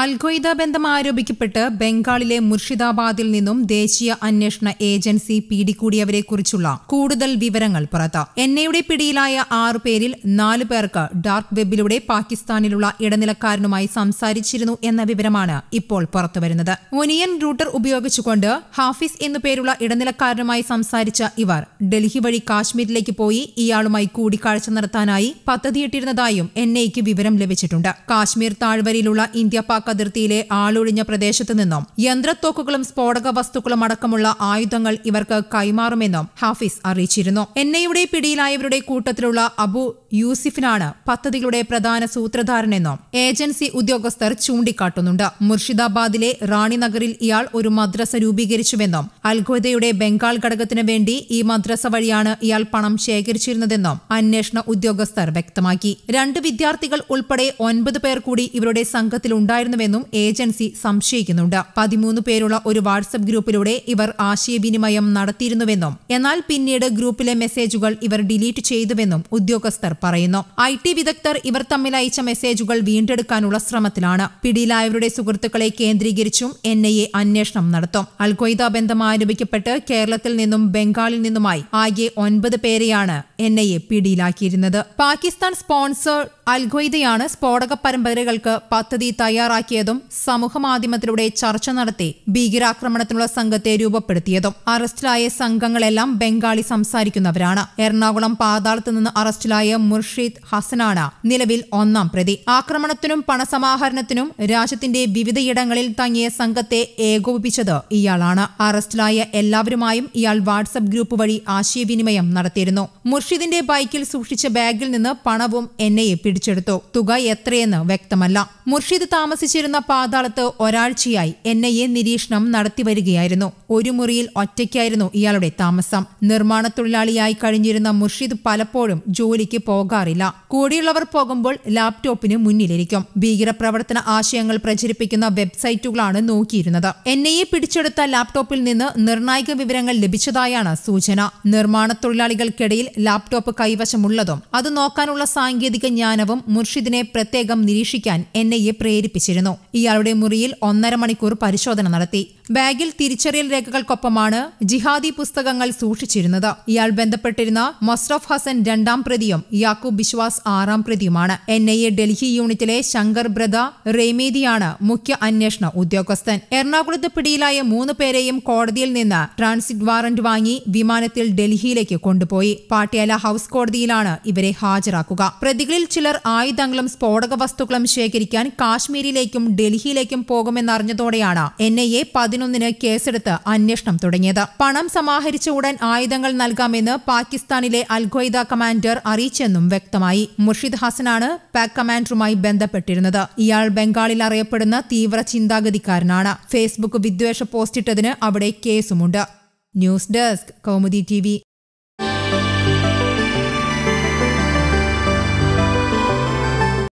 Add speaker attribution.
Speaker 1: അൽഖ്വയ്ദ ബന്ധം ആരോപിക്കപ്പെട്ട് ബംഗാളിലെ മുർഷിദാബാദിൽ നിന്നും ദേശീയ അന്വേഷണ ഏജൻസി പിടികൂടിയവരെക്കുറിച്ചുള്ള കൂടുതൽ വിവരങ്ങൾ പുറത്ത് ഐയുടെ പിടിയിലായ ആറ് പേരിൽ നാലു പേർക്ക് ഡാർക്ക് വെബിലൂടെ പാകിസ്ഥാനിലുള്ള ഇടനിലക്കാരനുമായി സംസാരിച്ചിരുന്നു എന്ന വിവരമാണ് ഇപ്പോൾ പുറത്തുവരുന്നത് ഒനിയൻ റൂട്ടർ ഉപയോഗിച്ചുകൊണ്ട് ഹാഫിസ് എന്നുപേരുള്ള ഇടനിലക്കാരനുമായി സംസാരിച്ച ഇവർ ഡൽഹി വഴി കാശ്മീരിലേക്ക് പോയി ഇയാളുമായി കൂടിക്കാഴ്ച നടത്താനായി പദ്ധതിയിട്ടിരുന്നതായും എൻ വിവരം ലഭിച്ചിട്ടുണ്ട് കാശ്മീർ താഴ്വരയിലുള്ള ഇന്ത്യ പാക് അതിർത്തിയിലെ ആളൊഴിഞ്ഞ പ്രദേശത്തു നിന്നും യന്ത്രത്തോക്കുകളും സ്ഫോടക വസ്തുക്കളും അടക്കമുള്ള ആയുധങ്ങൾ ഇവർക്ക് കൈമാറുമെന്നും ഹാഫിസ് അറിയിച്ചിരുന്നു എൻ ഐയുടെ പിടിയിലായവരുടെ കൂട്ടത്തിലുള്ള അബു യൂസിഫിനാണ് പദ്ധതികളുടെ പ്രധാന സൂത്രധാരനെന്നും ഏജൻസി ഉദ്യോഗസ്ഥർ ചൂണ്ടിക്കാട്ടുന്നുണ്ട് മുർഷിദാബാദിലെ റാണിനഗറിൽ ഇയാൾ ഒരു മദ്രസ രൂപീകരിച്ചുവെന്നും അൽഖ്വദയുടെ ബംഗാൾ ഘടകത്തിന് വേണ്ടി ഈ മദ്രസ വഴിയാണ് ഇയാൾ പണം ശേഖരിച്ചിരുന്നതെന്നും അന്വേഷണ ഉദ്യോഗസ്ഥർ വ്യക്തമാക്കി രണ്ട് വിദ്യാർത്ഥികൾ ഉൾപ്പെടെ ഒൻപത് പേർ കൂടി ഇവരുടെ സംഘത്തിലുണ്ടായിരുന്നു നടന്നുവെന്നും ഏജൻസി സംശയിക്കുന്നുണ്ട് പതിമൂന്ന് പേരുള്ള ഒരു വാട്സപ്പ് ഗ്രൂപ്പിലൂടെ ഇവർ ആശയവിനിമയം നടത്തിയിരുന്നുവെന്നും എന്നാൽ പിന്നീട് ഗ്രൂപ്പിലെ മെസ്സേജുകൾ ഇവർ ഡിലീറ്റ് ചെയ്തുവെന്നും ഉദ്യോഗസ്ഥർ പറയുന്നു ഐ ടി വിദഗ്ധർ ഇവർ തമ്മിൽ അയച്ച മെസ്സേജുകൾ വീണ്ടെടുക്കാനുള്ള ശ്രമത്തിലാണ് പിടിയിലായവരുടെ സുഹൃത്തുക്കളെ കേന്ദ്രീകരിച്ചും എൻ ഐ എ അന്വേഷണം നടത്തും അൽഖയ്ദ ബന്ധം ആരോപിക്കപ്പെട്ട് കേരളത്തിൽ നിന്നും ബംഗാളിൽ നിന്നുമായി ആകെ ഒൻപത് പേരെയാണ് എൻ ഐ എ പിടിയിലാക്കിയിരുന്നത് പാകിസ്ഥാൻ സ്പോൺസർ അൽഖയ്ദയാണ് സ്ഫോടക പരമ്പരകൾക്ക് പദ്ധതി തയ്യാറാക്കിയതും മാധ്യമത്തിലൂടെ ചർച്ച നടത്തി ഭീകരാക്രമണത്തിനുള്ള സംഘത്തെ രൂപപ്പെടുത്തിയതും അറസ്റ്റിലായ സംഘങ്ങളെല്ലാം ബംഗാളി സംസാരിക്കുന്നവരാണ് എറണാകുളം പാതാളത്ത് നിന്ന് അറസ്റ്റിലായ മുർഷിദ് ഹസനാണ് നിലവിൽ ഒന്നാം പ്രതി ആക്രമണത്തിനും പണസമാഹരണത്തിനും രാജ്യത്തിന്റെ വിവിധയിടങ്ങളിൽ തങ്ങിയ സംഘത്തെ ഏകോപിപ്പിച്ചത് ഇയാളാണ് അറസ്റ്റിലായ എല്ലാവരുമായും ഇയാൾ വാട്സ്ആപ്പ് ഗ്രൂപ്പ് വഴി ആശയവിനിമയം നടത്തിയിരുന്നു അർഷിദിന്റെ ബൈക്കിൽ സൂക്ഷിച്ച ബാഗിൽ നിന്ന് പണവും എൻ ഐ എ പിടിച്ചെടുത്തു തുക എത്രയെന്ന് വ്യക്തമല്ല മുർഷിദ് താമസിച്ചിരുന്ന പാതാളത്ത് ഒരാഴ്ചയായി എൻ ഐ എ നിരീക്ഷണം നടത്തിവരികയായിരുന്നു ഒരു മുറിയിൽ ഒറ്റയ്ക്കായിരുന്നു ഇയാളുടെ താമസം നിർമ്മാണ തൊഴിലാളിയായി കഴിഞ്ഞിരുന്ന മുർഷിദ് പലപ്പോഴും ജോലിക്ക് പോകാറില്ല കൂടിയുള്ളവർ പോകുമ്പോൾ ലാപ്ടോപ്പിന് മുന്നിലിരിക്കും ഭീകരപ്രവർത്തന ആശയങ്ങൾ പ്രചരിപ്പിക്കുന്ന വെബ്സൈറ്റുകളാണ് നോക്കിയിരുന്നത് എൻ ഐ എ പിടിച്ചെടുത്ത ലാപ്ടോപ്പിൽ നിന്ന് നിർണായക വിവരങ്ങൾ ലഭിച്ചതായാണ് സൂചന നിർമ്മാണ തൊഴിലാളികൾക്കിടയിൽ ലാപ് ലാപ്ടോപ്പ് കൈവശമുള്ളതും അത് നോക്കാനുള്ള സാങ്കേതിക ജ്ഞാനവും മുർഷിദിനെ പ്രത്യേകം നിരീക്ഷിക്കാൻ എൻ പ്രേരിപ്പിച്ചിരുന്നു ഇയാളുടെ മുറിയിൽ ഒന്നര മണിക്കൂർ പരിശോധന നടത്തി ബാഗിൽ തിരിച്ചറിയൽ രേഖകൾക്കൊപ്പമാണ് ജിഹാദി പുസ്തകങ്ങൾ സൂക്ഷിച്ചിരുന്നത് ഇയാൾ ബന്ധപ്പെട്ടിരുന്ന മസ്റഫ് ഹസൻ രണ്ടാം പ്രതിയും യാക്കൂബ് ബിശ്വാസ് ആറാം പ്രതിയുമാണ് എൻ ഐ എ ഡൽഹി യൂണിറ്റിലെ ശങ്കർ ബ്രദ റെയ്മേദിയാണ് മുഖ്യ അന്വേഷണ ഉദ്യോഗസ്ഥൻ എറണാകുളത്ത് പിടിയിലായ മൂന്ന് പേരെയും കോടതിയിൽ നിന്ന് ട്രാൻസിറ്റ് വാറന്റ് വാങ്ങി വിമാനത്തിൽ ഡൽഹിയിലേക്ക് കൊണ്ടുപോയി പാട്യാല ഹൌസ് കോടതിയിലാണ് ഇവരെ ഹാജരാക്കുക പ്രതികളിൽ ചിലർ ആയുധങ്ങളും സ്ഫോടക വസ്തുക്കളും ശേഖരിക്കാൻ കാശ്മീരിലേക്കും ഡൽഹിയിലേക്കും പോകുമെന്നറിഞ്ഞതോടെയാണ് എൻ ഐ പതിനൊന്നിന് കേസെടുത്ത് അന്വേഷണം തുടങ്ങിയത് പണം സമാഹരിച്ച ഉടൻ ആയുധങ്ങൾ നൽകാമെന്ന് പാകിസ്ഥാനിലെ അൽഖ്വയ്ദ കമാൻഡർ അറിയിച്ചെന്നും വ്യക്തമായി മുർഷിദ് ഹസനാണ് പാക് കമാൻഡറുമായി ബന്ധപ്പെട്ടിരുന്നത് ഇയാൾ ബംഗാളിൽ അറിയപ്പെടുന്ന തീവ്ര ചിന്താഗതിക്കാരനാണ് ഫേസ്ബുക്ക് വിദ്വേഷ പോസ്റ്റിട്ടതിന് അവിടെ കേസുമുണ്ട് ന്യൂസ് ഡെസ്ക് കൗമുദി ടി